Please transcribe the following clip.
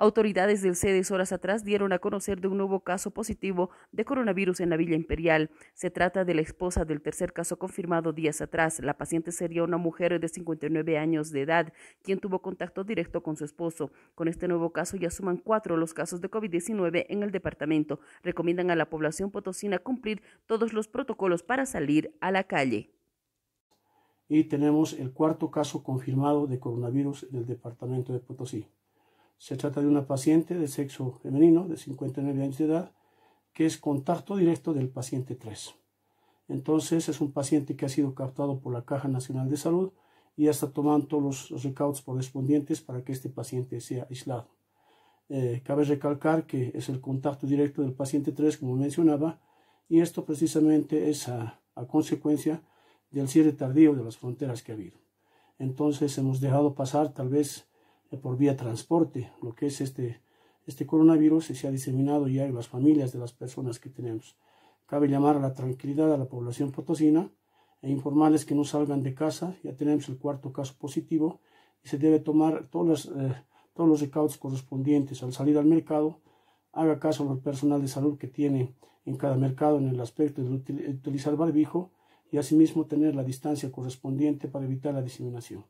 Autoridades del CEDES horas atrás dieron a conocer de un nuevo caso positivo de coronavirus en la Villa Imperial. Se trata de la esposa del tercer caso confirmado días atrás. La paciente sería una mujer de 59 años de edad, quien tuvo contacto directo con su esposo. Con este nuevo caso ya suman cuatro los casos de COVID-19 en el departamento. Recomiendan a la población potosina cumplir todos los protocolos para salir a la calle. Y tenemos el cuarto caso confirmado de coronavirus en el departamento de Potosí. Se trata de una paciente de sexo femenino de 59 años de edad que es contacto directo del paciente 3. Entonces es un paciente que ha sido captado por la Caja Nacional de Salud y ya está tomando todos los recaudos correspondientes para que este paciente sea aislado. Eh, cabe recalcar que es el contacto directo del paciente 3, como mencionaba, y esto precisamente es a, a consecuencia del cierre tardío de las fronteras que ha habido. Entonces hemos dejado pasar tal vez por vía transporte, lo que es este, este coronavirus se ha diseminado ya en las familias de las personas que tenemos. Cabe llamar a la tranquilidad a la población potosina e informarles que no salgan de casa, ya tenemos el cuarto caso positivo y se debe tomar eh, todos los recaudos correspondientes al salir al mercado, haga caso al personal de salud que tiene en cada mercado en el aspecto de utilizar barbijo y asimismo tener la distancia correspondiente para evitar la diseminación.